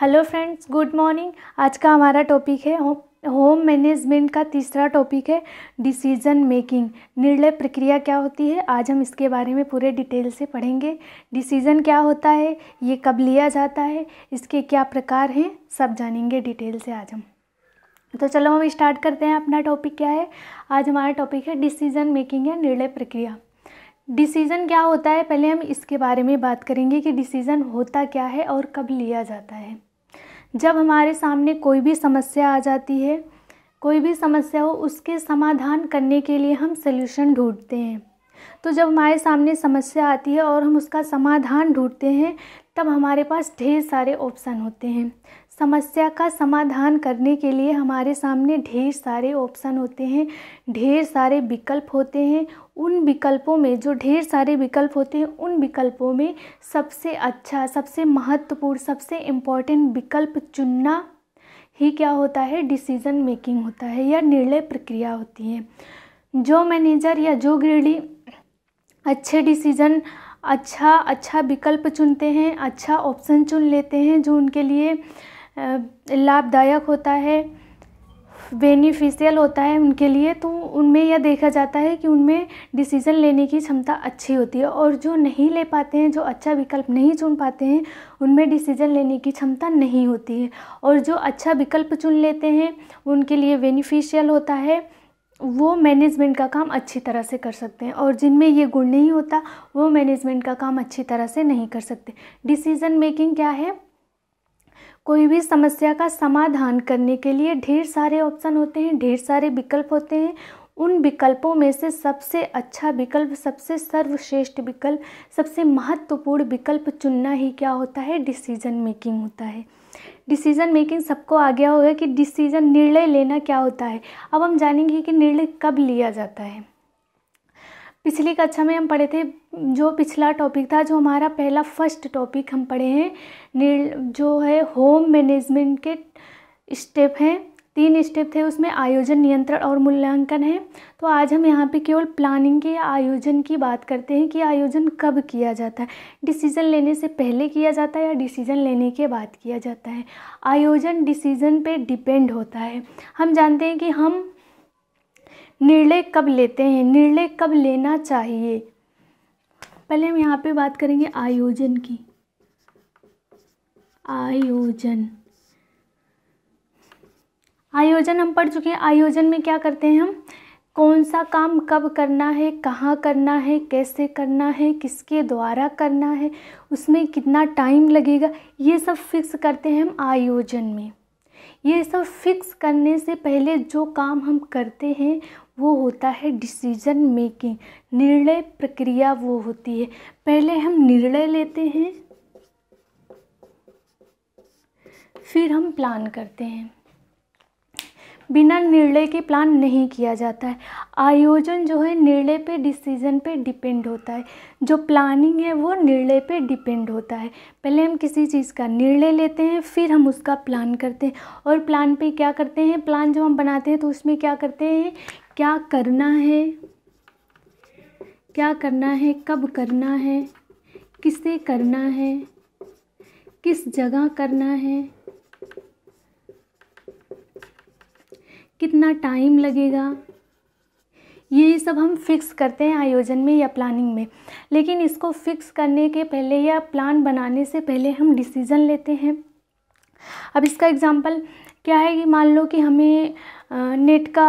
hello friends good morning आज का हमारा टॉपिक है होम मैनेजमेंट का तीसरा टॉपिक है डिसीजन मेकिंग निर्णय प्रक्रिया क्या होती है आज हम इसके बारे में पूरे डिटेल से पढ़ेंगे डिसीजन क्या होता है ये कब लिया जाता है इसके क्या प्रकार हैं सब जानेंगे डिटेल से आज हम तो चलो हम स्टार्ट करते हैं अपना टॉपिक क्या है आज हमारा टॉपिक है डिसीजन मेकिंग या निर्णय प्रक्रिया डिसीज़न क्या होता है पहले हम इसके बारे में बात करेंगे कि डिसीज़न होता क्या है और कब लिया जाता है जब हमारे सामने कोई भी समस्या आ जाती है कोई भी समस्या हो उसके समाधान करने के लिए हम सल्यूशन ढूंढते हैं तो जब हमारे सामने समस्या आती है और हम उसका समाधान ढूंढते हैं तब हमारे पास ढेर सारे ऑप्शन होते हैं समस्या का समाधान करने के लिए हमारे सामने ढेर सारे ऑप्शन होते हैं ढेर सारे विकल्प होते हैं उन विकल्पों में जो ढेर सारे विकल्प होते हैं उन विकल्पों में सबसे अच्छा सबसे महत्वपूर्ण सबसे इम्पॉर्टेंट विकल्प चुनना ही क्या होता है डिसीज़न मेकिंग होता है या निर्णय प्रक्रिया होती है जो मैनेजर या जो गृहणी अच्छे डिसीज़न अच्छा अच्छा विकल्प चुनते हैं अच्छा ऑप्शन चुन लेते हैं जो उनके लिए लाभदायक होता है बेनिफिशियल होता है उनके लिए तो उनमें यह देखा जाता है कि उनमें डिसीज़न लेने की क्षमता अच्छी होती है और जो नहीं ले पाते हैं जो अच्छा विकल्प नहीं चुन पाते हैं उनमें डिसीज़न लेने की क्षमता नहीं होती है और जो अच्छा विकल्प चुन लेते हैं उनके लिए बेनिफिशियल होता है वो मैनेजमेंट का काम अच्छी तरह से कर सकते हैं और जिनमें ये गुण नहीं होता वो मैनेजमेंट का काम अच्छी तरह से नहीं कर सकते डिसीज़न मेकिंग क्या है कोई भी समस्या का समाधान करने के लिए ढेर सारे ऑप्शन होते हैं ढेर सारे विकल्प होते हैं उन विकल्पों में से सबसे अच्छा विकल्प सबसे सर्वश्रेष्ठ विकल्प सबसे महत्वपूर्ण विकल्प चुनना ही क्या होता है डिसीजन मेकिंग होता है डिसीजन मेकिंग सबको आ गया होगा कि डिसीजन निर्णय लेना क्या होता है अब हम जानेंगे कि निर्णय कब लिया जाता है पिछली कक्षा में हम पढ़े थे जो पिछला टॉपिक था जो हमारा पहला फर्स्ट टॉपिक हम पढ़े हैं निर् जो है होम मैनेजमेंट के स्टेप हैं तीन स्टेप थे उसमें आयोजन नियंत्रण और मूल्यांकन है तो आज हम यहाँ पे केवल प्लानिंग के आयोजन की बात करते हैं कि आयोजन कब किया जाता है डिसीज़न लेने से पहले किया जाता है या डिसीज़न लेने के बाद किया जाता है आयोजन डिसीज़न पे डिपेंड होता है हम जानते हैं कि हम निर्णय कब लेते हैं निर्णय कब लेना चाहिए पहले हम यहाँ पे बात करेंगे आयोजन की आयोजन आयोजन हम पढ़ चुके हैं आयोजन में क्या करते हैं हम कौन सा काम कब करना है कहाँ करना है कैसे करना है किसके द्वारा करना है उसमें कितना टाइम लगेगा ये सब फिक्स करते हैं हम आयोजन में ये सब फिक्स करने से पहले जो काम हम करते हैं वो होता है डिसीज़न मेकिंग निर्णय प्रक्रिया वो होती है पहले हम निर्णय लेते हैं फिर हम प्लान करते हैं बिना निर्णय के प्लान नहीं किया जाता है आयोजन जो है निर्णय पे डिसीजन पे डिपेंड होता है जो प्लानिंग है वो निर्णय पे डिपेंड होता है पहले हम किसी चीज़ का निर्णय लेते हैं फिर हम उसका प्लान करते हैं और प्लान पे क्या करते हैं प्लान जब हम बनाते हैं तो उसमें क्या करते हैं क्या करना है क्या करना है कब करना है किसे करना है किस जगह करना है कितना टाइम लगेगा ये सब हम फिक्स करते हैं आयोजन में या प्लानिंग में लेकिन इसको फिक्स करने के पहले या प्लान बनाने से पहले हम डिसीज़न लेते हैं अब इसका एग्ज़ाम्पल क्या है कि मान लो कि हमें नेट का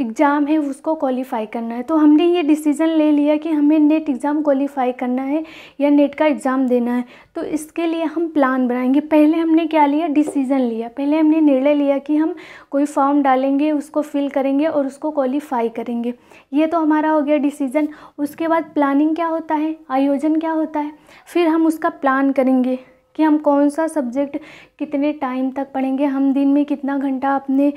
एग्ज़ाम है उसको क्वालिफ़ाई करना है तो हमने ये डिसीज़न ले लिया कि हमें नेट एग्ज़ाम क्वालिफ़ाई करना है या नेट का एग्ज़ाम देना है तो इसके लिए हम प्लान बनाएंगे पहले हमने क्या लिया डिसीज़न लिया पहले हमने निर्णय लिया कि हम कोई फॉर्म डालेंगे उसको फिल करेंगे और उसको क्वालिफ़ाई करेंगे ये तो हमारा हो गया डिसीज़न उसके बाद प्लानिंग क्या होता है आयोजन क्या होता है फिर हम उसका प्लान करेंगे कि हम कौन सा सब्जेक्ट कितने टाइम तक पढ़ेंगे हम दिन में कितना घंटा अपने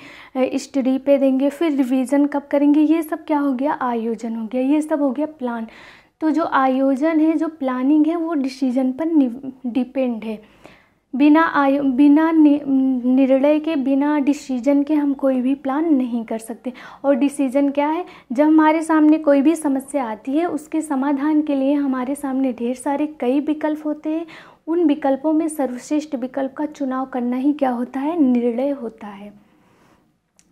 स्टडी पे देंगे फिर रिवीजन कब करेंगे ये सब क्या हो गया आयोजन हो गया ये सब हो गया प्लान तो जो आयोजन है जो प्लानिंग है वो डिसीजन पर डिपेंड है बिना आयो बिना नि, निर्णय के बिना डिसीजन के हम कोई भी प्लान नहीं कर सकते और डिसीजन क्या है जब हमारे सामने कोई भी समस्या आती है उसके समाधान के लिए हमारे सामने ढेर सारे कई विकल्प होते हैं उन विकल्पों में सर्वश्रेष्ठ विकल्प का चुनाव करना ही क्या होता है निर्णय होता है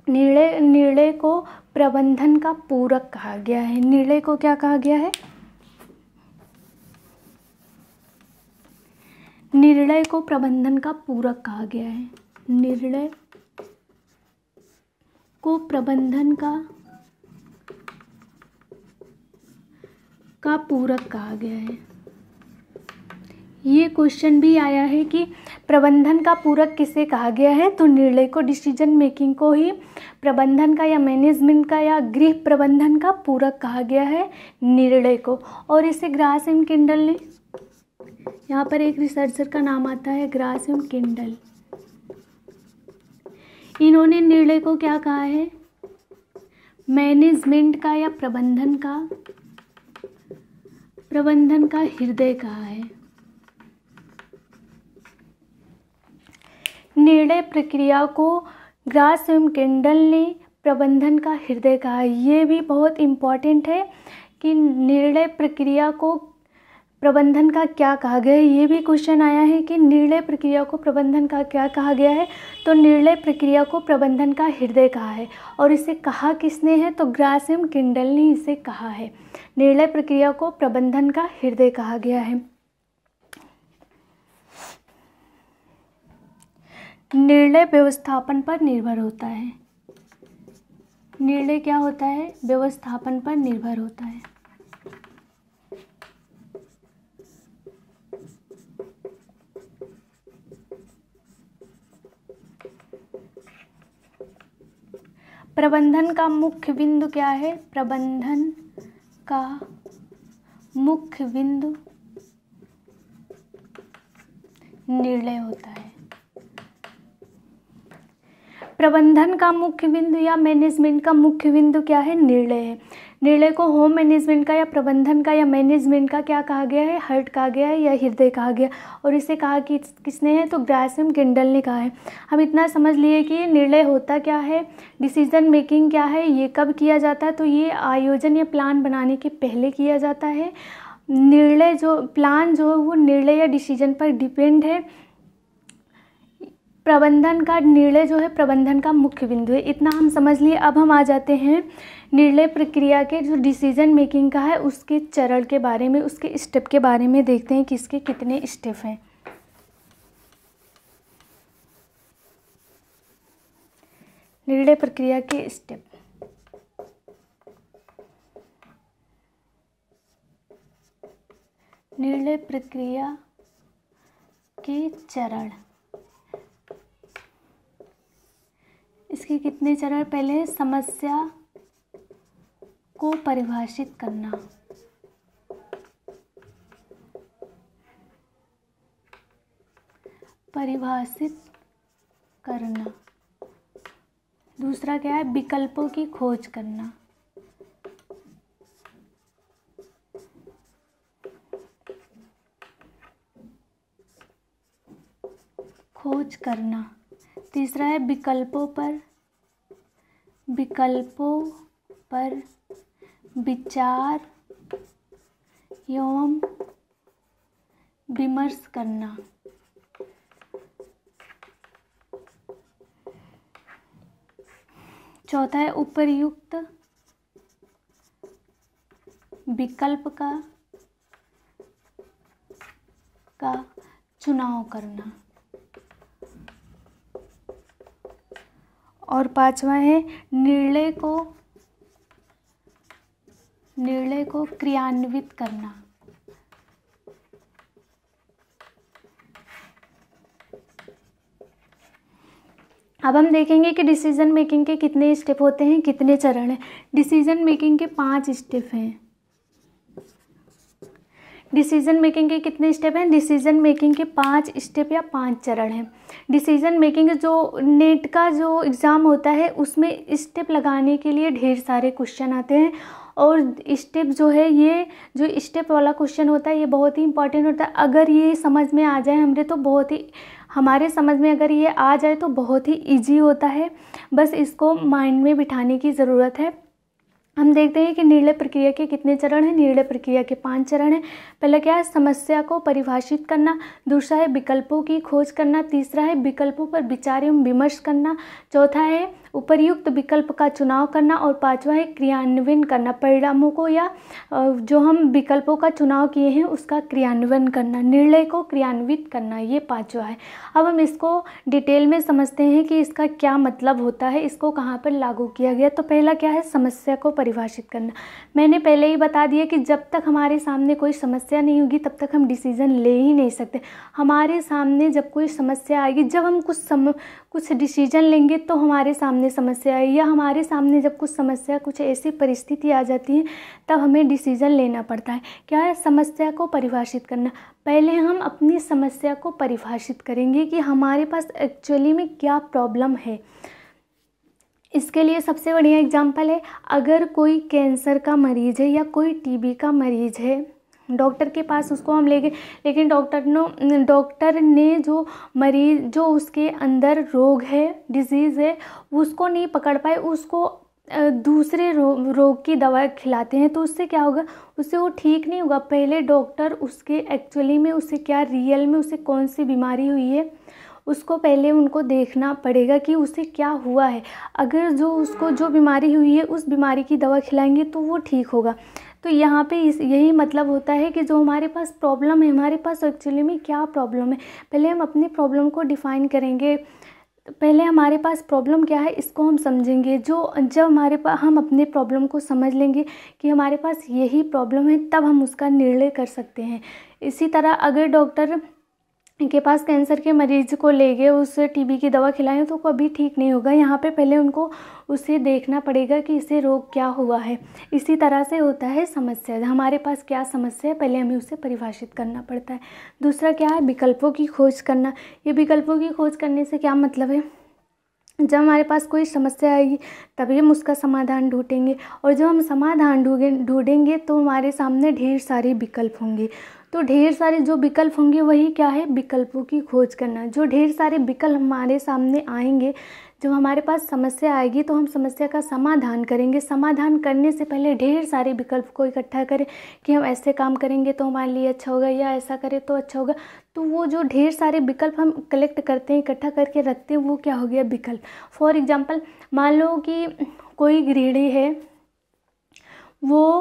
निर्णय निर्णय को प्रबंधन का पूरक कहा गया है निर्णय को क्या कहा गया है निर्णय को प्रबंधन का पूरक कहा गया है निर्णय को प्रबंधन का का पूरक कहा गया है ये क्वेश्चन भी आया है कि प्रबंधन का पूरक किसे कहा गया है तो निर्णय को डिसीजन मेकिंग को ही प्रबंधन का या मैनेजमेंट का या गृह प्रबंधन का पूरक कहा गया है निर्णय को और इसे ग्रास एंड किंडल ने यहाँ पर एक रिसर्चर का नाम आता है ग्रास एंड किंडल इन्होंने निर्णय को क्या कहा है मैनेजमेंट का या प्रबंधन का प्रबंधन का हृदय कहा है निर्णय प्रक्रिया को ग्रास एवं केंडल ने प्रबंधन का हृदय कहा ये भी बहुत इम्पॉर्टेंट है कि निर्णय प्रक्रिया को प्रबंधन का क्या कहा गया है ये भी क्वेश्चन आया है कि निर्णय प्रक्रिया को प्रबंधन का क्या कहा गया है तो निर्णय प्रक्रिया को प्रबंधन का हृदय कहा है और इसे कहा किसने है तो ग्रासिम किंडल ने इसे कहा है निर्णय प्रक्रिया को प्रबंधन का हृदय कहा गया है निर्णय व्यवस्थापन पर निर्भर होता है निर्णय क्या होता है व्यवस्थापन पर निर्भर होता है प्रबंधन का मुख्य बिंदु क्या है प्रबंधन का मुख्य बिंदु निर्णय होता है प्रबंधन का मुख्य बिंदु या मैनेजमेंट का मुख्य बिंदु क्या है निर्णय है निर्णय को होम मैनेजमेंट का या प्रबंधन का या मैनेजमेंट का क्या कहा गया है हर्ट कहा गया है या हृदय कहा गया और इसे कहा कि किसने है तो ग्रासम किंडल ने कहा है हम इतना समझ लिए कि निर्णय होता क्या है डिसीजन मेकिंग क्या है ये कब किया जाता है तो ये आयोजन या प्लान बनाने के पहले किया जाता है निर्णय जो प्लान जो है वो निर्णय या डिसीजन पर डिपेंड है प्रबंधन का निर्णय जो है प्रबंधन का मुख्य बिंदु है इतना हम समझ लिए अब हम आ जाते हैं निर्णय प्रक्रिया के जो डिसीजन मेकिंग का है उसके चरण के बारे में उसके स्टेप के बारे में देखते हैं कि इसके कितने स्टेप हैं निर्णय प्रक्रिया के स्टेप निर्णय प्रक्रिया के चरण इसके कितने चरण पहले समस्या को परिभाषित करना परिभाषित करना दूसरा क्या है विकल्पों की खोज करना खोज करना तीसरा है विकल्पों पर विकल्पों पर विचार एवं विमर्श करना चौथा है उपर्युक्त विकल्प का का चुनाव करना और पांचवा है निर्णय को निर्णय को क्रियान्वित करना अब हम देखेंगे कि डिसीजन मेकिंग के कितने स्टेप होते हैं कितने चरण हैं डिसीजन मेकिंग के पांच स्टेप हैं डिसीजन मेकिंग के कितने स्टेप हैं डिसीजन मेकिंग के पांच स्टेप या पांच चरण हैं डिसीजन मेकिंग जो नेट का जो एग्ज़ाम होता है उसमें स्टेप लगाने के लिए ढेर सारे क्वेश्चन आते हैं और स्टेप जो है ये जो स्टेप वाला क्वेश्चन होता है ये बहुत ही इंपॉर्टेंट होता है अगर ये समझ में आ जाए हमारे तो बहुत ही हमारे समझ में अगर ये आ जाए तो बहुत ही ईजी होता है बस इसको माइंड में बिठाने की ज़रूरत है हम देखते हैं कि निर्णय प्रक्रिया के कितने चरण हैं निर्णय प्रक्रिया के पांच चरण हैं पहला क्या है समस्या को परिभाषित करना दूसरा है विकल्पों की खोज करना तीसरा है विकल्पों पर विचार एवं विमर्श करना चौथा है उपरयुक्त विकल्प का चुनाव करना और पांचवा है क्रियान्वयन करना परिणामों को या जो हम विकल्पों का चुनाव किए हैं उसका क्रियान्वयन करना निर्णय को क्रियान्वित करना ये पांचवा है अब हम इसको डिटेल में समझते हैं कि इसका क्या मतलब होता है इसको कहाँ पर लागू किया गया तो पहला क्या है समस्या को परिभाषित करना मैंने पहले ही बता दिया कि जब तक हमारे सामने कोई समस्या नहीं होगी तब तक हम डिसीज़न ले ही नहीं सकते हमारे सामने जब कोई समस्या आएगी जब हम कुछ सम कुछ डिसीजन लेंगे तो हमारे सामने सामने समस्या आई या हमारे सामने जब कुछ समस्या कुछ ऐसी परिस्थिति आ जाती है तब हमें डिसीज़न लेना पड़ता है क्या है समस्या को परिभाषित करना पहले हम अपनी समस्या को परिभाषित करेंगे कि हमारे पास एक्चुअली में क्या प्रॉब्लम है इसके लिए सबसे बढ़िया एग्जाम्पल है अगर कोई कैंसर का मरीज़ है या कोई टीबी का मरीज़ है डॉक्टर के पास उसको हम ले गए लेकिन डॉक्टर ने डॉक्टर ने जो मरीज जो उसके अंदर रोग है डिजीज़ है उसको नहीं पकड़ पाए उसको दूसरे रो, रोग की दवा खिलाते हैं तो उससे क्या होगा उससे वो ठीक नहीं होगा पहले डॉक्टर उसके एक्चुअली में उसे क्या रियल में उसे कौन सी बीमारी हुई है उसको पहले उनको देखना पड़ेगा कि उसे क्या हुआ है अगर जो उसको जो बीमारी हुई है उस बीमारी की दवा खिलाएंगे तो वो ठीक होगा तो यहाँ पे इस यही मतलब होता है कि जो हमारे पास प्रॉब्लम है हमारे पास एक्चुअली में क्या प्रॉब्लम है पहले हम अपनी प्रॉब्लम को डिफ़ाइन करेंगे पहले हमारे पास प्रॉब्लम क्या है इसको हम समझेंगे जो जब हमारे पास हम अपने प्रॉब्लम को समझ लेंगे कि हमारे पास यही प्रॉब्लम है तब हम उसका निर्णय कर सकते हैं इसी तरह अगर डॉक्टर के पास कैंसर के मरीज़ को ले गए उसे टीबी की दवा खिलाएं तो कभी ठीक नहीं होगा यहाँ पे पहले उनको उसे देखना पड़ेगा कि इसे रोग क्या हुआ है इसी तरह से होता है समस्या हमारे पास क्या समस्या है पहले हमें उसे परिभाषित करना पड़ता है दूसरा क्या है विकल्पों की खोज करना ये विकल्पों की खोज करने से क्या मतलब है जब हमारे पास कोई समस्या आएगी तभी हम उसका समाधान ढूंढेंगे और जब हम समाधान ढूंढेंगे तो हमारे सामने ढेर सारे विकल्प होंगे तो ढेर सारे जो विकल्प होंगे वही क्या है विकल्पों की खोज करना जो ढेर सारे विकल्प हमारे सामने आएंगे जब हमारे पास समस्या आएगी तो हम समस्या का समाधान करेंगे समाधान करने से पहले ढेर सारे विकल्प को इकट्ठा करें कि हम ऐसे काम करेंगे तो हमारे लिए अच्छा होगा या ऐसा करें तो अच्छा होगा तो वो जो ढेर सारे विकल्प हम कलेक्ट करते हैं इकट्ठा करके रखते हैं वो क्या हो गया विकल्प फॉर एग्ज़ाम्पल मान लो कि कोई गृहिणी है वो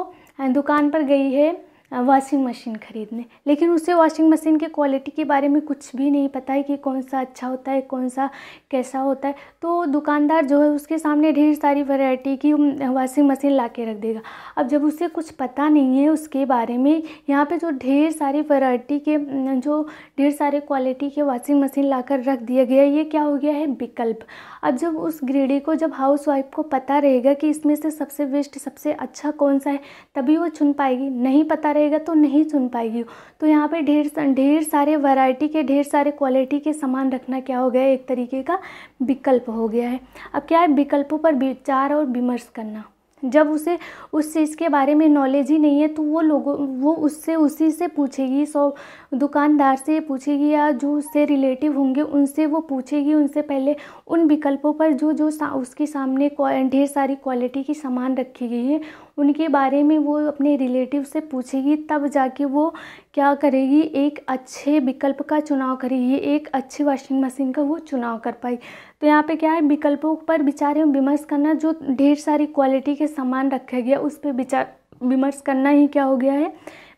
दुकान पर गई है वॉशिंग मशीन ख़रीदने लेकिन उसे वॉशिंग मशीन के क्वालिटी के बारे में कुछ भी नहीं पता है कि कौन सा अच्छा होता है कौन सा कैसा होता है तो दुकानदार जो है उसके सामने ढेर सारी वैरायटी की वॉशिंग मशीन ला के रख देगा अब जब उसे कुछ पता नहीं है उसके बारे में यहाँ पे जो ढेर सारी वैरायटी के जो ढेर सारे क्वालिटी के वॉशिंग मशीन ला रख दिया गया ये क्या हो गया है विकल्प अब जब उस ग्रेडी को जब हाउस वाइफ को पता रहेगा कि इसमें से सबसे बेस्ट सबसे अच्छा कौन सा है तभी वो चुन पाएगी नहीं पता रहेगा तो नहीं चुन पाएगी तो यहाँ पे ढेर ढेर सारे वैरायटी के ढेर सारे क्वालिटी के सामान रखना क्या हो गया एक तरीके का विकल्प हो गया है अब क्या है विकल्पों पर विचार और विमर्श करना जब उसे उस चीज़ के बारे में नॉलेज ही नहीं है तो वो लोगों वो उससे उसी से पूछेगी सौ दुकानदार से पूछेगी या जो उससे रिलेटिव होंगे उनसे वो पूछेगी उनसे पहले उन विकल्पों पर जो जो सा, उसके सामने ढेर सारी क्वालिटी की सामान रखी गई है उनके बारे में वो अपने रिलेटिव से पूछेगी तब जाके वो क्या करेगी एक अच्छे विकल्प का चुनाव करेगी एक अच्छी वॉशिंग मशीन का वो चुनाव कर पाई तो यहाँ पे क्या है विकल्पों पर विचार एवं विमर्श करना जो ढेर सारी क्वालिटी के सामान रखा गया उस पर विचार विमर्श करना ही क्या हो गया है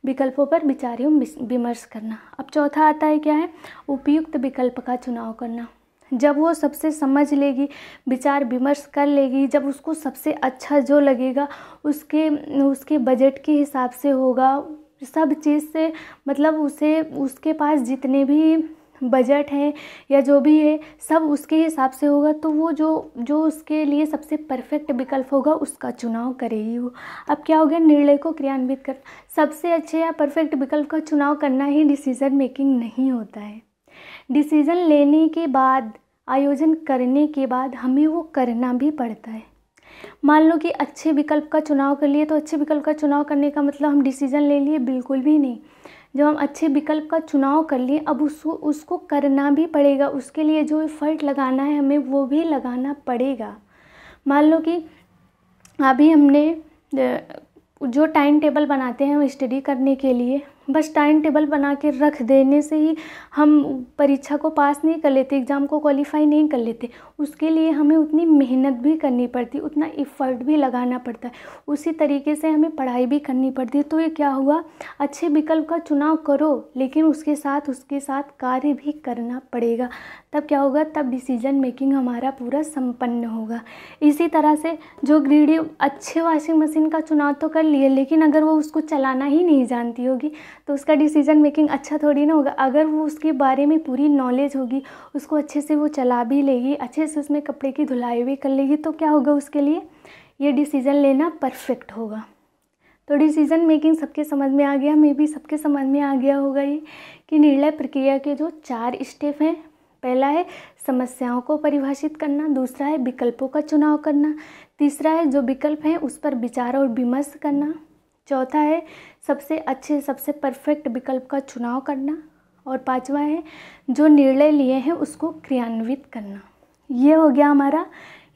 विकल्पों पर विचार एवं विमर्श करना अब चौथा आता है क्या है उपयुक्त विकल्प का चुनाव करना जब वो सबसे समझ लेगी विचार विमर्श कर लेगी जब उसको सबसे अच्छा जो लगेगा उसके उसके बजट के हिसाब से होगा सब चीज़ से मतलब उसे उसके पास जितने भी बजट हैं या जो भी है सब उसके हिसाब से होगा तो वो जो जो उसके लिए सबसे परफेक्ट विकल्प होगा उसका चुनाव करेगी वो अब क्या हो गया निर्णय को क्रियान्वित कर सबसे अच्छे या परफेक्ट विकल्प का चुनाव करना ही डिसीज़न मेकिंग नहीं होता है डिसीज़न लेने के बाद आयोजन करने के बाद हमें वो करना भी पड़ता है मान लो कि अच्छे विकल्प का चुनाव कर लिए तो अच्छे विकल्प का चुनाव करने का मतलब हम डिसीज़न ले लिए बिल्कुल भी नहीं जब हम अच्छे विकल्प का चुनाव कर लिए अब उसको उसको करना भी पड़ेगा उसके लिए जो एफर्ट लगाना है हमें वो भी लगाना पड़ेगा मान लो कि अभी हमने जो टाइम टेबल बनाते हैं स्टडी करने के लिए बस टाइम टेबल बना के रख देने से ही हम परीक्षा को पास नहीं कर लेते एग्ज़ाम को क्वालिफाई नहीं कर लेते उसके लिए हमें उतनी मेहनत भी करनी पड़ती उतना इफ़र्ट भी लगाना पड़ता है उसी तरीके से हमें पढ़ाई भी करनी पड़ती तो ये क्या हुआ अच्छे विकल्प का चुनाव करो लेकिन उसके साथ उसके साथ कार्य भी करना पड़ेगा तब क्या होगा तब डिसीजन मेकिंग हमारा पूरा संपन्न होगा इसी तरह से जो ग्रीडी अच्छे वॉशिंग मशीन का चुनाव तो कर लिए लेकिन अगर वो उसको चलाना ही नहीं जानती होगी तो उसका डिसीजन मेकिंग अच्छा थोड़ी ना होगा अगर वो उसके बारे में पूरी नॉलेज होगी उसको अच्छे से वो चला भी लेगी अच्छे से उसमें कपड़े की धुलाई भी कर लेगी तो क्या होगा उसके लिए ये डिसीज़न लेना परफेक्ट होगा तो डिसीज़न मेकिंग सबके समझ में आ गया मे भी सबके समझ में आ गया होगा ये कि निर्णय प्रक्रिया के जो चार स्टेप हैं पहला है समस्याओं को परिभाषित करना दूसरा है विकल्पों का चुनाव करना तीसरा है जो विकल्प हैं उस पर विचार और विमर्श करना चौथा है सबसे अच्छे सबसे परफेक्ट विकल्प का चुनाव करना और पांचवा है जो निर्णय लिए हैं उसको क्रियान्वित करना ये हो गया हमारा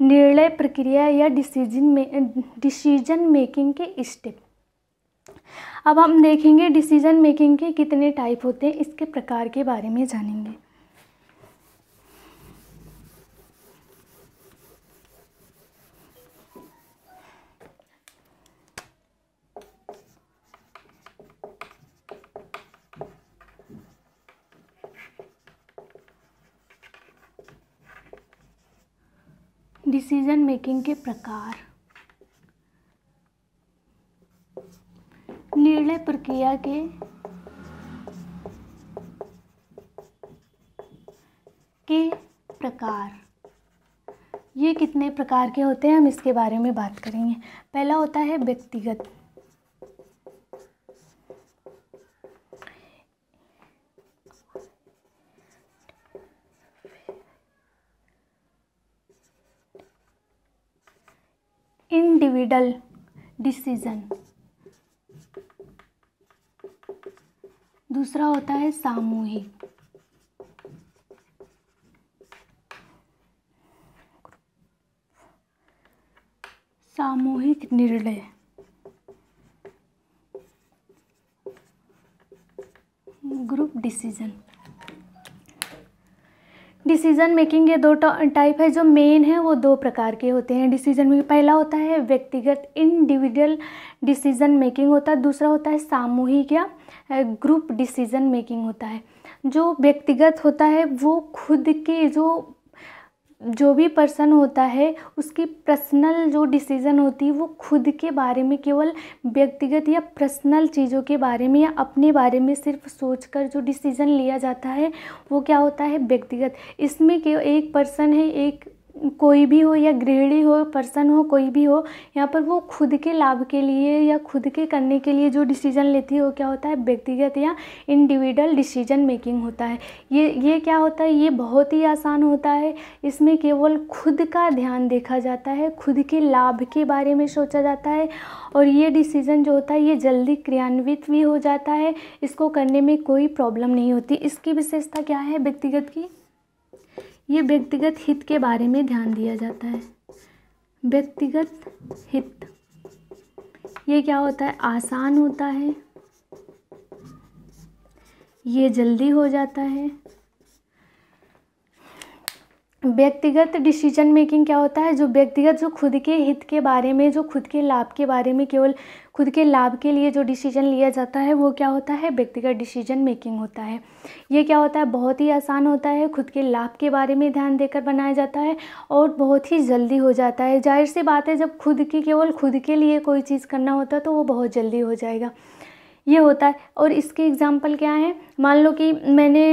निर्णय प्रक्रिया या डिसीजन में डिसीजन मेकिंग के स्टेप अब हम देखेंगे डिसीजन मेकिंग के कितने टाइप होते हैं इसके प्रकार के बारे में जानेंगे डिसीजन मेकिंग के प्रकार निर्णय प्रक्रिया के के प्रकार ये कितने प्रकार के होते हैं हम इसके बारे में बात करेंगे पहला होता है व्यक्तिगत इंडिविजुअल डिसीजन दूसरा होता है सामूहिक सामूहिक निर्णय ग्रुप डिसीजन डिसीजन मेकिंग के दो टाइप है जो मेन है वो दो प्रकार के होते हैं डिसीजन मेकिंग पहला होता है व्यक्तिगत इंडिविजुअल डिसीजन मेकिंग होता है दूसरा होता है सामूहिक या ग्रुप डिसीजन मेकिंग होता है जो व्यक्तिगत होता है वो खुद के जो जो भी पर्सन होता है उसकी पर्सनल जो डिसीज़न होती है वो खुद के बारे में केवल व्यक्तिगत या पर्सनल चीज़ों के बारे में या अपने बारे में सिर्फ सोचकर जो डिसीज़न लिया जाता है वो क्या होता है व्यक्तिगत इसमें केवल एक पर्सन है एक कोई भी हो या गृहिणी हो पर्सन हो कोई भी हो यहाँ पर वो खुद के लाभ के लिए या खुद के करने के लिए जो डिसीजन लेती है वो क्या होता है व्यक्तिगत या इंडिविजुअल डिसीजन मेकिंग होता है ये ये क्या होता है ये बहुत ही आसान होता है इसमें केवल खुद का ध्यान देखा जाता है खुद के लाभ के बारे में सोचा जाता है और ये डिसीज़न जो होता है ये जल्दी क्रियान्वित भी हो जाता है इसको करने में कोई प्रॉब्लम नहीं होती इसकी विशेषता क्या है व्यक्तिगत की ये व्यक्तिगत हित के बारे में ध्यान दिया जाता है व्यक्तिगत हित ये क्या होता है आसान होता है ये जल्दी हो जाता है व्यक्तिगत डिसीजन मेकिंग क्या होता है जो व्यक्तिगत जो खुद के हित के बारे में जो खुद के लाभ के बारे में केवल खुद के लाभ के लिए जो डिसीजन लिया जाता है वो क्या होता है व्यक्तिगत डिसीजन मेकिंग होता है ये क्या होता है बहुत ही आसान होता है खुद के लाभ के बारे में ध्यान देकर बनाया जाता है और बहुत ही जल्दी हो जाता है जाहिर सी बात है जब खुद की केवल खुद के लिए कोई चीज़ करना होता है तो वो बहुत जल्दी हो जाएगा ये होता है और इसके एग्ज़ाम्पल क्या है मान लो कि मैंने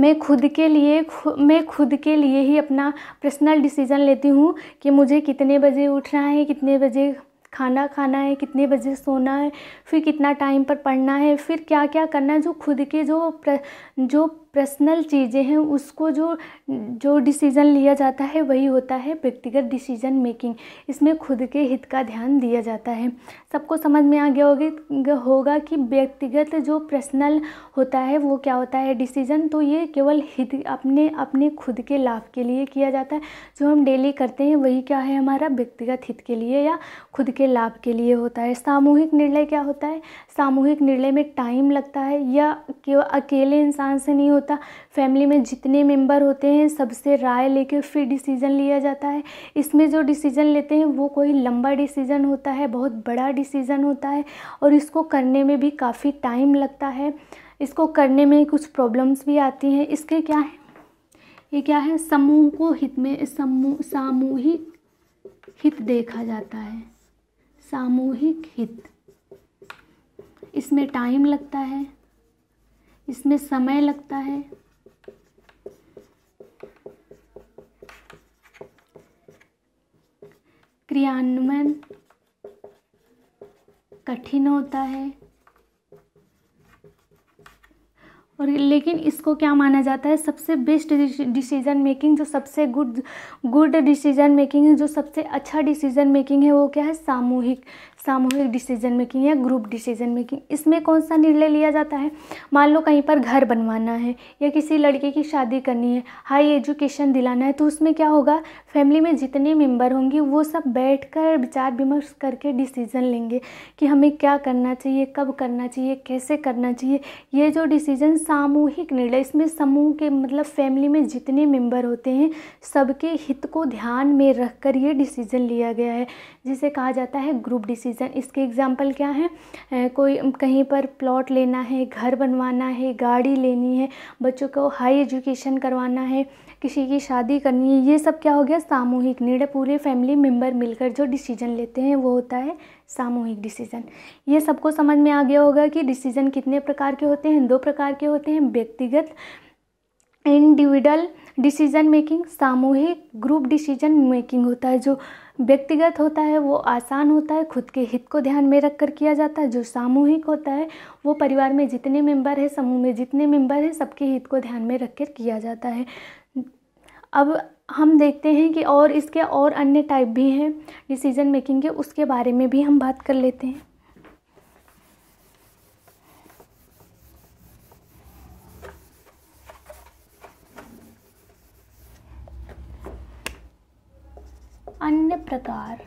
मैं खुद के लिए खु मैं खुद के लिए ही अपना पर्सनल डिसीज़न लेती हूँ कि मुझे कितने बजे उठना है कितने बजे खाना खाना है कितने बजे सोना है फिर कितना टाइम पर पढ़ना है फिर क्या क्या करना है जो खुद के जो प्र, जो पर्सनल चीज़ें हैं उसको जो जो डिसीज़न लिया जाता है वही होता है व्यक्तिगत डिसीज़न मेकिंग इसमें खुद के हित का ध्यान दिया जाता है सबको समझ में आ गया होगी होगा कि व्यक्तिगत जो पर्सनल होता है वो क्या होता है डिसीज़न तो ये केवल हित अपने अपने खुद के लाभ के लिए किया जाता है जो हम डेली करते हैं वही क्या है हमारा व्यक्तिगत हित के लिए या खुद के लाभ के लिए होता है सामूहिक निर्णय क्या होता है सामूहिक निर्णय में टाइम लगता है या केवल अकेले इंसान से नहीं होता होता फैमिली में जितने मेंबर होते हैं सबसे राय लेके फिर डिसीज़न लिया जाता है इसमें जो डिसीज़न लेते हैं वो कोई लंबा डिसीज़न होता है बहुत बड़ा डिसीज़न होता है और इसको करने में भी काफ़ी टाइम लगता है इसको करने में कुछ प्रॉब्लम्स भी आती हैं इसके क्या है ये क्या है समूह को हित में समूह सामूहिक हित देखा जाता है सामूहिक हित इसमें टाइम लगता है इसमें समय लगता है क्रियान्वयन कठिन होता है और लेकिन इसको क्या माना जाता है सबसे बेस्ट डिसीज़न मेकिंग जो सबसे गुड गुड डिसीज़न मेकिंग है जो सबसे अच्छा डिसीज़न मेकिंग है वो क्या है सामूहिक सामूहिक डिसीजन मेकिंग या ग्रुप डिसीजन मेकिंग इसमें कौन सा निर्णय लिया जाता है मान लो कहीं पर घर बनवाना है या किसी लड़के की शादी करनी है हाई एजुकेशन दिलाना है तो उसमें क्या होगा फैमिली में जितने मेंबर होंगे वो सब बैठकर विचार विमर्श करके डिसीजन लेंगे कि हमें क्या करना चाहिए कब करना चाहिए कैसे करना चाहिए ये जो डिसीजन सामूहिक निर्णय इसमें समूह के मतलब फैमिली में जितने मेम्बर होते हैं सबके हित को ध्यान में रखकर ये डिसीजन लिया गया है जिसे कहा जाता है ग्रुप डिसीज़न इसके एग्ज़ाम्पल क्या हैं कोई कहीं पर प्लॉट लेना है घर बनवाना है गाड़ी लेनी है बच्चों को हाई एजुकेशन करवाना है किसी की शादी करनी है ये सब क्या हो गया सामूहिक निर्णय पूरे फैमिली मेम्बर मिलकर जो डिसीजन लेते हैं वो होता है सामूहिक डिसीजन ये सबको समझ में आ गया होगा कि डिसीजन कितने प्रकार के होते हैं दो प्रकार के होते हैं व्यक्तिगत इंडिविजुअल डिसीजन मेकिंग सामूहिक ग्रुप डिसीजन मेकिंग होता है जो व्यक्तिगत होता है वो आसान होता है खुद के हित को ध्यान में रख कर किया जाता है जो सामूहिक होता है वो परिवार में जितने मेंबर है समूह में जितने मेंबर है सबके हित को ध्यान में रख कर किया जाता है अब हम देखते हैं कि और इसके और अन्य टाइप भी हैं डिसीजन मेकिंग के उसके बारे में भी हम बात कर लेते हैं अन्य प्रकार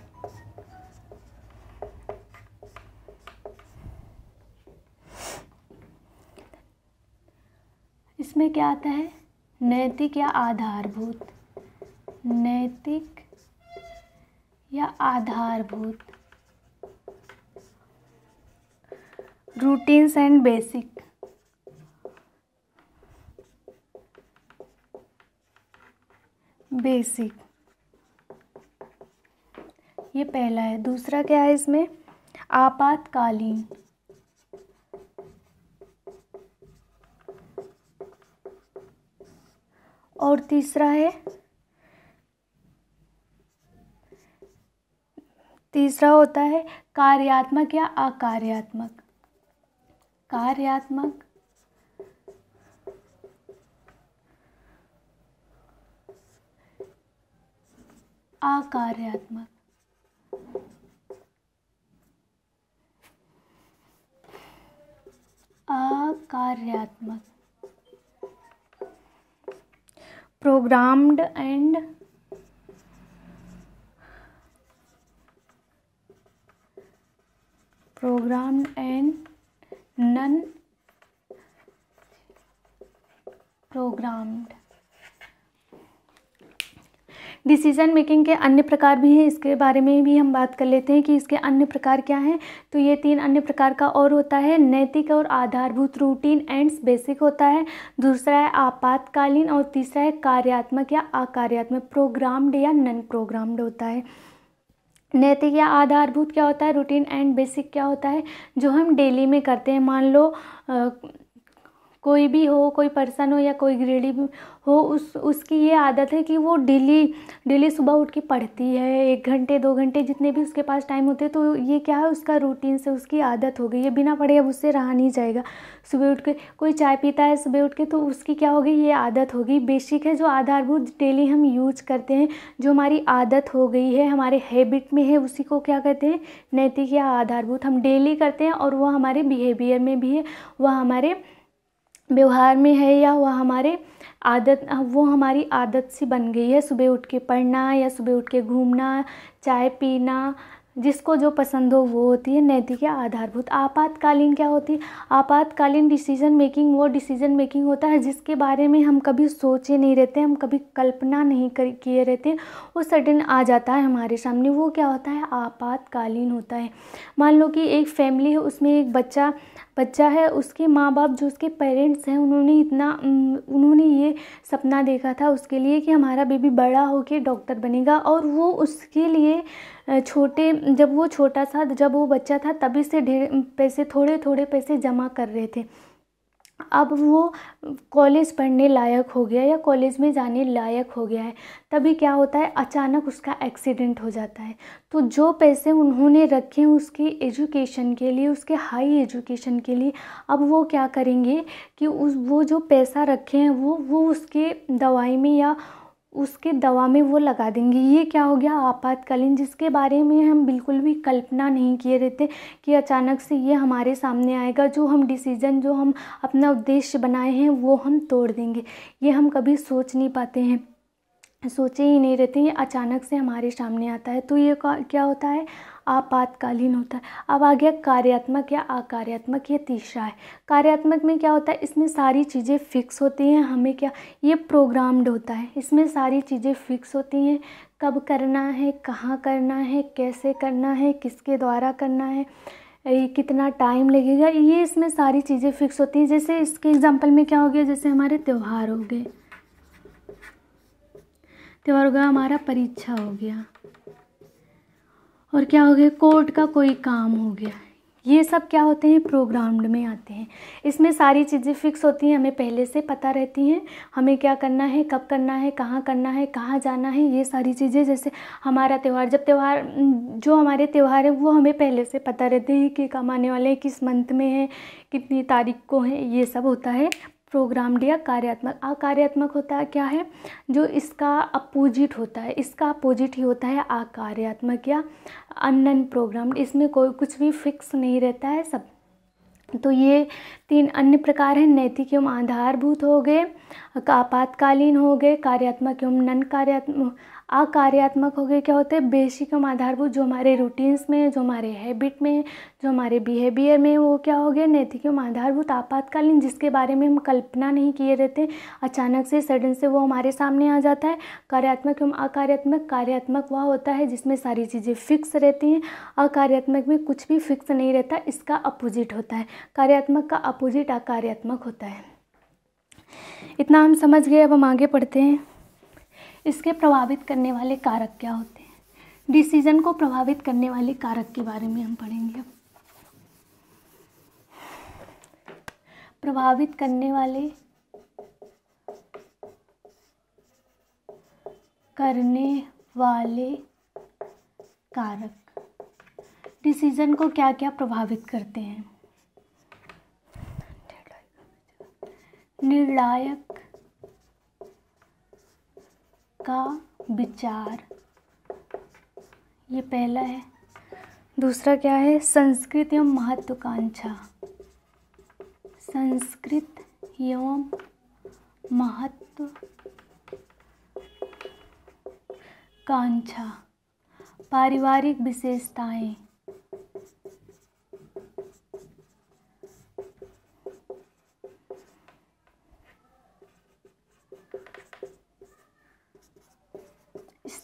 इसमें क्या आता है नैतिक या आधारभूत नैतिक या आधारभूत रूटीन्स एंड बेसिक बेसिक ये पहला है दूसरा क्या है इसमें आपातकालीन और तीसरा है तीसरा होता है कार्यात्मक या अकार्यात्मक कार्यात्मक अकार्यात्मक डिसीज़न मेकिंग के अन्य प्रकार भी हैं इसके बारे में भी हम बात कर लेते हैं कि इसके अन्य प्रकार क्या हैं तो ये तीन अन्य प्रकार का और होता है नैतिक और आधारभूत रूटीन एंड्स बेसिक होता है दूसरा है आपातकालीन और तीसरा है कार्यात्मक या अकार्यात्मक प्रोग्राम्ड या नन प्रोग्राम्ड होता है नैतिक या आधारभूत क्या होता है रूटीन एंड बेसिक क्या होता है जो हम डेली में करते हैं मान लो कोई भी हो कोई पर्सन हो या कोई ग्रेडी हो उस उसकी ये आदत है कि वो डेली डेली सुबह उठ के पढ़ती है एक घंटे दो घंटे जितने भी उसके पास टाइम होते हैं तो ये क्या है उसका रूटीन से उसकी आदत हो गई है बिना पढ़े अब उससे रहा नहीं जाएगा सुबह उठ के कोई चाय पीता है सुबह उठ के तो उसकी क्या होगी ये आदत होगी बेसिक है जो आधारभूत डेली हम यूज करते हैं जो हमारी आदत हो गई है हमारे हैबिट में है उसी को क्या कहते हैं नैतिक या आधारभूत हम डेली करते हैं और वह हमारे बिहेवियर में भी है वह हमारे व्यवहार में है या वह हमारे आदत वो हमारी आदत सी बन गई है सुबह उठ के पढ़ना या सुबह उठ के घूमना चाय पीना जिसको जो पसंद हो वो होती है नैतिक या आधारभूत आपातकालीन क्या होती है आपातकालीन डिसीजन मेकिंग वो डिसीजन मेकिंग होता है जिसके बारे में हम कभी सोचे नहीं रहते हम कभी कल्पना नहीं कर किए रहते वो सडन आ जाता है हमारे सामने वो क्या होता है आपातकालीन होता है मान लो कि एक फैमिली है उसमें एक बच्चा बच्चा है उसके माँ बाप जो उसके पेरेंट्स हैं उन्होंने इतना उन्होंने ये सपना देखा था उसके लिए कि हमारा बेबी बड़ा के डॉक्टर बनेगा और वो उसके लिए छोटे जब वो छोटा सा जब वो बच्चा था तभी से ढेर पैसे थोड़े थोड़े पैसे जमा कर रहे थे अब वो कॉलेज पढ़ने लायक हो गया या कॉलेज में जाने लायक हो गया है तभी क्या होता है अचानक उसका एक्सीडेंट हो जाता है तो जो पैसे उन्होंने रखे उसकी एजुकेशन के लिए उसके हाई एजुकेशन के लिए अब वो क्या करेंगे कि उस वो जो पैसा रखे हैं वो वो उसके दवाई में या उसके दवा में वो लगा देंगे ये क्या हो गया आपातकालीन जिसके बारे में हम बिल्कुल भी कल्पना नहीं किए रहते कि अचानक से ये हमारे सामने आएगा जो हम डिसीजन जो हम अपना उद्देश्य बनाए हैं वो हम तोड़ देंगे ये हम कभी सोच नहीं पाते हैं सोचे ही नहीं रहते ये अचानक से हमारे सामने आता है तो ये क्या होता है आपातकालीन होता है अब आ गया कार्यात्मक या अकार्यात्मक ये तीसरा है कार्यात्मक में क्या होता है इसमें सारी चीज़ें फिक्स होती हैं हमें क्या ये प्रोग्राम्ड होता है इसमें सारी चीज़ें फिक्स होती हैं कब करना है कहाँ करना है कैसे करना है किसके द्वारा करना है ये कितना टाइम लगेगा ये इसमें सारी चीज़ें फिक्स होती हैं जैसे इसके एग्जाम्पल में क्या हो गया जैसे हमारे त्यौहार हो गए त्यौहार हो गया हमारा परीक्षा हो गया और क्या हो गया कोर्ट का कोई काम हो गया ये सब क्या होते हैं प्रोग्राम्ड में आते हैं इसमें सारी चीज़ें फिक्स होती हैं हमें पहले से पता रहती हैं हमें क्या करना है कब करना है कहाँ करना है कहाँ जाना है ये सारी चीज़ें जैसे हमारा त्यौहार जब त्यौहार जो हमारे त्यौहार हैं वो हमें पहले से पता रहते हैं कि कब आने वाले हैं किस मंथ में है कितनी तारीख को है ये सब होता है प्रोग्रामड या कार्यात्मक अकार्यात्मक होता है क्या है जो इसका अपोजिट होता है इसका अपोजिट ही होता है अकार्यात्मक या अनन प्रोग्राम इसमें कोई कुछ भी फिक्स नहीं रहता है सब तो ये तीन अन्य प्रकार हैं नैतिक एवं आधारभूत हो गए आपातकालीन हो गए कार्यात्मक एवं नन कार्यात्मक अकार्यात्मक हो गए क्या होते हैं बेशिकम आधारभूत जो हमारे रूटीन्स में जो हमारे हैबिट में जो हमारे बिहेवियर में वो क्या हो गया नैतिकम आधारभूत आपातकालीन जिसके बारे में हम कल्पना नहीं किए रहते अचानक से सडन से वो हमारे सामने आ जाता है कार्यात्मक एवं अकार्यात्मक कार्यात्मक वह होता है जिसमें सारी चीज़ें फिक्स रहती हैं अकार्यात्मक में कुछ भी फिक्स नहीं रहता इसका अपोजिट होता है कार्यात्मक का अपोजिट अकार्यात्मक होता है इतना हम समझ गए अब हम आगे पढ़ते हैं इसके प्रभावित करने वाले कारक क्या होते हैं डिसीजन को प्रभावित करने वाले कारक के बारे में हम पढ़ेंगे अब प्रभावित करने वाले करने वाले कारक डिसीजन को क्या क्या प्रभावित करते हैं निर्णायक का विचार ये पहला है दूसरा क्या है संस्कृत एवं महत्वाकांक्षा संस्कृत एवं महत्व कांक्षा पारिवारिक विशेषताएं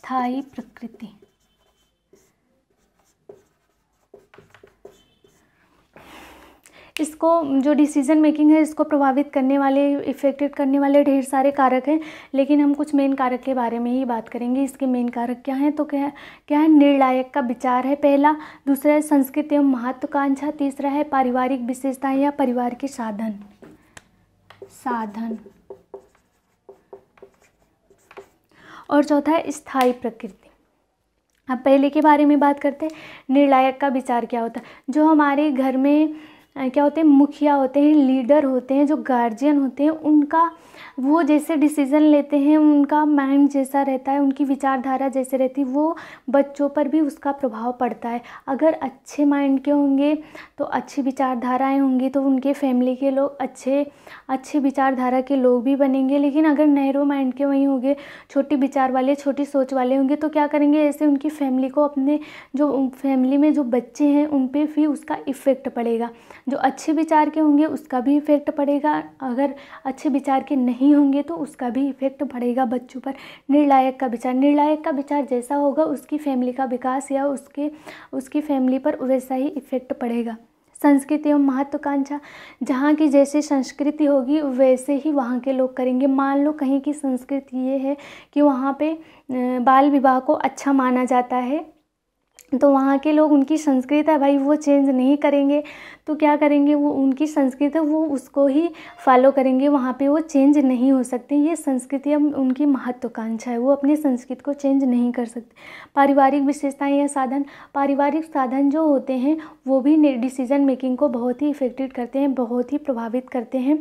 स्थायी प्रकृति इसको जो डिसीज़न मेकिंग है इसको प्रभावित करने वाले इफ़ेक्टेड करने वाले ढेर सारे कारक हैं लेकिन हम कुछ मेन कारक के बारे में ही बात करेंगे इसके मेन कारक क्या हैं तो क्या क्या है निर्णायक का विचार है पहला दूसरा है संस्कृति एवं महत्वाकांक्षा तीसरा है पारिवारिक विशेषताएं या परिवार के साधन साधन और चौथा है स्थायी प्रकृति अब पहले के बारे में बात करते हैं निर्णायक का विचार क्या होता है जो हमारे घर में क्या होते हैं मुखिया होते हैं लीडर होते हैं जो गार्जियन होते हैं उनका वो जैसे डिसीज़न लेते हैं उनका माइंड जैसा रहता है उनकी विचारधारा जैसे रहती है वो बच्चों पर भी उसका प्रभाव पड़ता है अगर अच्छे माइंड के होंगे तो अच्छी विचारधाराएँ होंगी तो उनके फैमिली के लोग अच्छे अच्छे विचारधारा के लोग भी बनेंगे लेकिन अगर नैरो माइंड के वहीं होंगे छोटी विचार वाले छोटी सोच वाले होंगे तो क्या करेंगे ऐसे उनकी फैमिली को अपने जो फैमिली में जो बच्चे हैं उन पर भी उसका इफ़ेक्ट पड़ेगा जो अच्छे विचार के होंगे उसका भी इफ़ेक्ट पड़ेगा अगर अच्छे विचार के नहीं नहीं होंगे तो उसका भी इफेक्ट पड़ेगा बच्चों पर निर्णायक का विचार निर्णायक का विचार जैसा होगा उसकी फैमिली का विकास या उसके उसकी फैमिली पर वैसा ही इफेक्ट पड़ेगा संस्कृति एवं महत्वाकांक्षा जहाँ की जैसी संस्कृति होगी वैसे ही वहाँ के लोग करेंगे मान लो कहीं की संस्कृति ये है कि वहाँ पे बाल विवाह को अच्छा माना जाता है तो वहाँ के लोग उनकी संस्कृति है भाई वो चेंज नहीं करेंगे तो क्या करेंगे वो उनकी संस्कृति है वो उसको ही फॉलो करेंगे वहाँ पे वो चेंज नहीं हो सकते ये संस्कृति अब उनकी महत्वाकांक्षा है वो अपनी संस्कृति को चेंज नहीं कर सकते पारिवारिक विशेषताएं या साधन पारिवारिक साधन जो होते हैं वो भी डिसीजन मेकिंग को बहुत ही इफेक्टेड करते हैं बहुत ही प्रभावित करते हैं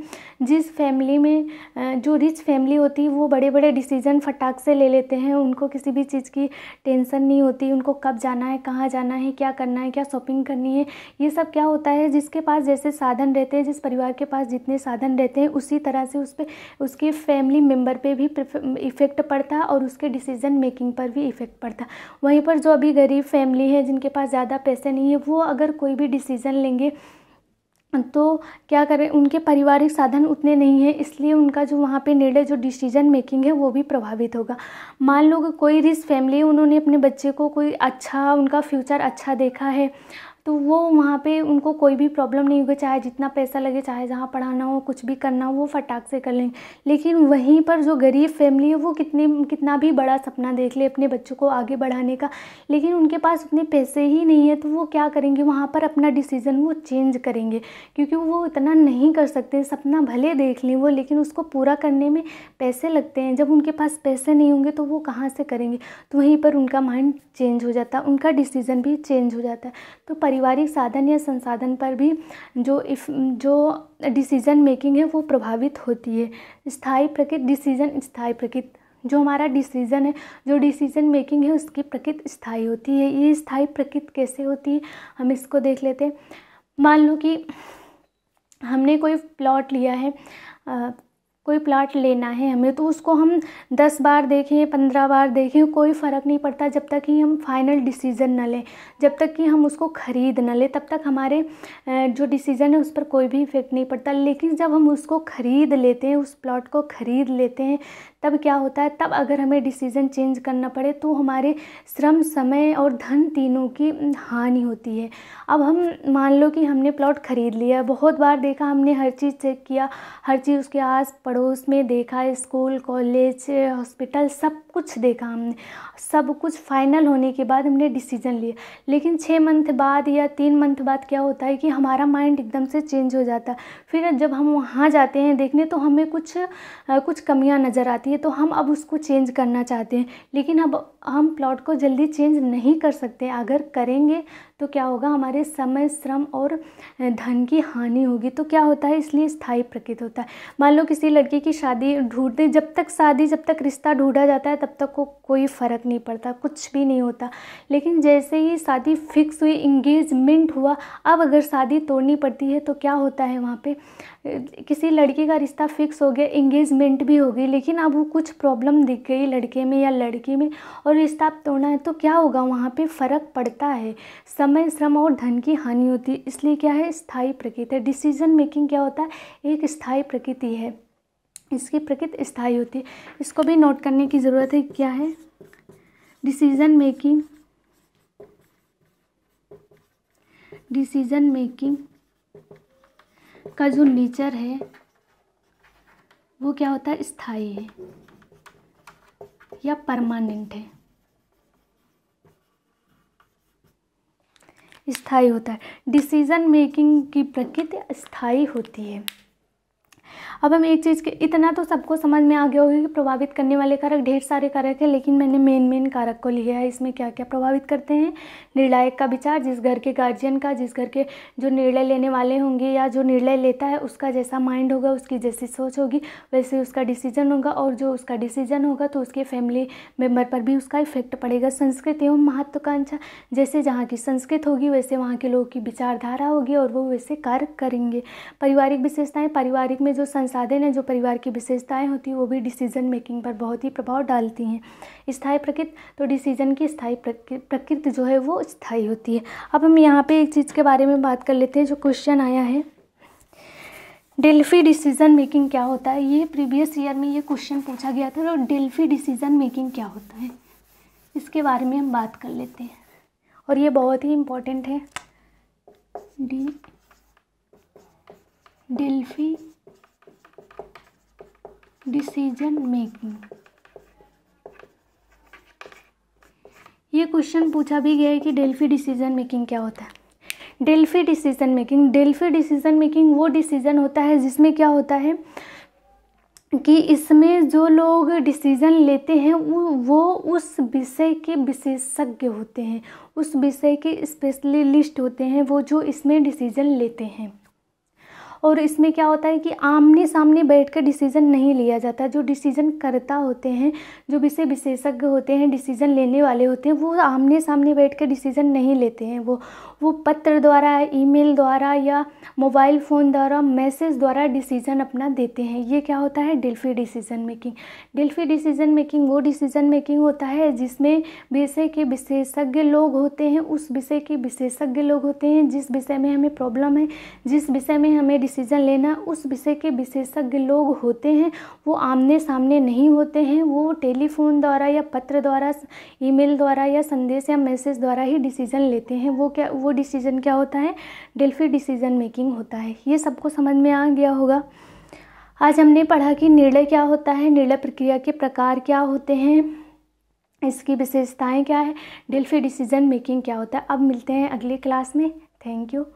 जिस फैमिली में जो रिच फैमिली होती है वो बड़े बड़े डिसीजन फटाक से ले लेते हैं उनको किसी भी चीज़ की टेंशन नहीं होती उनको कब जाना है है कहाँ जाना है क्या करना है क्या शॉपिंग करनी है ये सब क्या होता है जिसके पास जैसे साधन रहते हैं जिस परिवार के पास जितने साधन रहते हैं उसी तरह से उस पर उसके फैमिली मेम्बर पर भी इफ़ेक्ट पड़ता और उसके डिसीज़न मेकिंग पर भी इफ़ेक्ट पड़ता वहीं पर जो अभी गरीब फैमिली है जिनके पास ज़्यादा पैसे नहीं है वो अगर कोई भी डिसीज़न लेंगे तो क्या करें उनके पारिवारिक साधन उतने नहीं हैं इसलिए उनका जो वहाँ पे निर्णय जो डिसीजन मेकिंग है वो भी प्रभावित होगा मान लो कोई रिस फैमिली उन्होंने अपने बच्चे को कोई अच्छा उनका फ्यूचर अच्छा देखा है तो वो वहाँ पे उनको कोई भी प्रॉब्लम नहीं होगी चाहे जितना पैसा लगे चाहे जहाँ पढ़ाना हो कुछ भी करना हो वो फटाक से कर लेंगे लेकिन वहीं पर जो गरीब फैमिली है वो कितने कितना भी बड़ा सपना देख ले अपने बच्चों को आगे बढ़ाने का लेकिन उनके पास उतने पैसे ही नहीं है तो वो क्या करेंगे वहाँ पर अपना डिसीज़न वो चेंज करेंगे क्योंकि वो इतना नहीं कर सकते सपना भले देख लें वो लेकिन उसको पूरा करने में पैसे लगते हैं जब उनके पास पैसे नहीं होंगे तो वो कहाँ से करेंगे तो वहीं पर उनका माइंड चेंज हो जाता है उनका डिसीज़न भी चेंज हो जाता है तो पारिवारिक साधन या संसाधन पर भी जो इफ़ जो डिसीज़न मेकिंग है वो प्रभावित होती है स्थाई प्रकृति डिसीज़न स्थाई प्रकृति जो हमारा डिसीज़न है जो डिसीज़न मेकिंग है उसकी प्रकृति स्थाई होती है ये स्थाई प्रकृति कैसे होती है हम इसको देख लेते हैं मान लो कि हमने कोई प्लॉट लिया है कोई प्लाट लेना है हमें तो उसको हम दस बार देखें पंद्रह बार देखें कोई फ़र्क नहीं पड़ता जब तक कि हम फाइनल डिसीज़न न लें जब तक कि हम उसको ख़रीद न लें तब तक हमारे जो डिसीज़न है उस पर कोई भी इफ़ेक्ट नहीं पड़ता लेकिन जब हम उसको ख़रीद लेते हैं उस प्लॉट को ख़रीद लेते हैं तब क्या होता है तब अगर हमें डिसीज़न चेंज करना पड़े तो हमारे श्रम समय और धन तीनों की हानि होती है अब हम मान लो कि हमने प्लॉट ख़रीद लिया बहुत बार देखा हमने हर चीज़ चेक किया हर चीज़ उसके आस पड़ोस में देखा स्कूल कॉलेज हॉस्पिटल सब कुछ देखा हमने सब कुछ फाइनल होने के बाद हमने डिसीज़न लिया लेकिन छः मंथ बाद या तीन मंथ बाद क्या होता है कि हमारा माइंड एकदम से चेंज हो जाता है फिर जब हम वहाँ जाते हैं देखने तो हमें कुछ कुछ कमियाँ नज़र आती है चाहिए तो हम अब उसको चेंज करना चाहते हैं लेकिन अब हम प्लॉट को जल्दी चेंज नहीं कर सकते अगर करेंगे तो क्या होगा हमारे समय श्रम और धन की हानि होगी तो क्या होता है इसलिए स्थायी प्रकृत होता है मान लो किसी लड़की की शादी ढूंढते जब तक शादी जब तक रिश्ता ढूंढा जाता है तब तक को कोई फ़र्क नहीं पड़ता कुछ भी नहीं होता लेकिन जैसे ही शादी फिक्स हुई इंगेजमेंट हुआ अब अगर शादी तोड़नी पड़ती है तो क्या होता है वहाँ पर किसी लड़की का रिश्ता फिक्स हो गया इंगेजमेंट भी हो गई लेकिन अब वो कुछ प्रॉब्लम दिख गई लड़के में या लड़की में और रिश्ता तोड़ना है तो क्या होगा वहाँ पे फ़र्क पड़ता है समय श्रम और धन की हानि होती है इसलिए क्या है स्थायी प्रकृति है डिसीजन मेकिंग क्या होता है एक स्थायी प्रकृति है इसकी प्रकृति स्थायी होती है इसको भी नोट करने की ज़रूरत है क्या है डिसीजन मेकिंग डिसीजन मेकिंग का जो नेचर है वो क्या होता है स्थायी है या परमानेंट है स्थायी होता है डिसीजन मेकिंग की प्रकृति स्थायी होती है अब हम एक चीज़ के इतना तो सबको समझ में आ गया होगा कि प्रभावित करने वाले कारक ढेर सारे कारक हैं लेकिन मैंने मेन मेन कारक को लिया है इसमें क्या क्या प्रभावित करते हैं निर्णायक का विचार जिस घर के गार्जियन का जिस घर के जो निर्णय लेने वाले होंगे या जो निर्णय लेता है उसका जैसा माइंड होगा उसकी जैसी सोच होगी वैसे उसका डिसीजन होगा और जो उसका डिसीजन होगा तो उसके फैमिली मेम्बर पर भी उसका इफेक्ट पड़ेगा संस्कृत एवं महत्वाकांक्षा जैसे जहाँ की संस्कृत होगी वैसे वहाँ के लोगों की विचारधारा होगी और वो वैसे कार्य करेंगे पारिवारिक विशेषताएँ पारिवारिक में जो संसाधन है जो परिवार की विशेषताएं होती हैं वो भी डिसीजन मेकिंग पर बहुत ही प्रभाव डालती हैं स्थायी प्रकृति तो डिसीजन की स्थायी प्रकृति जो है वो स्थायी होती है अब हम यहाँ पे एक चीज़ के बारे में बात कर लेते हैं जो क्वेश्चन आया है डेल्फी डिसीजन मेकिंग क्या होता है ये प्रीवियस ईयर में ये क्वेश्चन पूछा गया था और डेल्फी डिसीजन मेकिंग क्या होता है इसके बारे में हम बात कर लेते हैं और ये बहुत ही इम्पोर्टेंट है डी डेल्फी डिसीजन मेकिंग ये क्वेश्चन पूछा भी गया है कि डेल्फी डिसीजन मेकिंग क्या होता है Delphi decision making Delphi decision making वो डिसीजन होता है जिसमें क्या होता है कि इसमें जो लोग डिसीजन लेते हैं वो उस विषय के विशेषज्ञ होते हैं उस विषय के स्पेशलिस्ट होते हैं वो जो इसमें डिसीजन लेते हैं और इसमें क्या होता है कि आमने सामने बैठ कर डिसीज़न नहीं लिया जाता जो डिसीज़न करता होते हैं जो विषय विशेषज्ञ होते हैं डिसीज़न लेने वाले होते हैं वो आमने सामने बैठ कर डिसीज़न नहीं लेते हैं वो वो पत्र द्वारा ईमेल द्वारा या मोबाइल फ़ोन द्वारा मैसेज द्वारा डिसीज़न अपना देते हैं ये क्या होता है Delphi decision making Delphi decision making वो डिसीज़न मेकिंग होता है जिसमें विषय के विशेषज्ञ लोग होते हैं उस विषय के विशेषज्ञ लोग होते हैं जिस विषय में हमें प्रॉब्लम है जिस विषय में हमें डिसीज़न लेना उस विषय के विशेषज्ञ लोग होते हैं वो आमने सामने नहीं होते हैं वो टेलीफोन द्वारा या पत्र द्वारा ईमेल द्वारा या संदेश या मैसेज द्वारा ही डिसीज़न लेते हैं वो क्या वो डिसीज़न क्या होता है डेल्फी डिसीज़न मेकिंग होता है ये सबको समझ में आ गया होगा आज हमने पढ़ा कि निर्णय क्या होता है निर्णय प्रक्रिया के प्रकार क्या होते हैं इसकी विशेषताएं क्या है डेल्फी डिसीजन मेकिंग क्या होता है अब मिलते हैं अगली क्लास में थैंक यू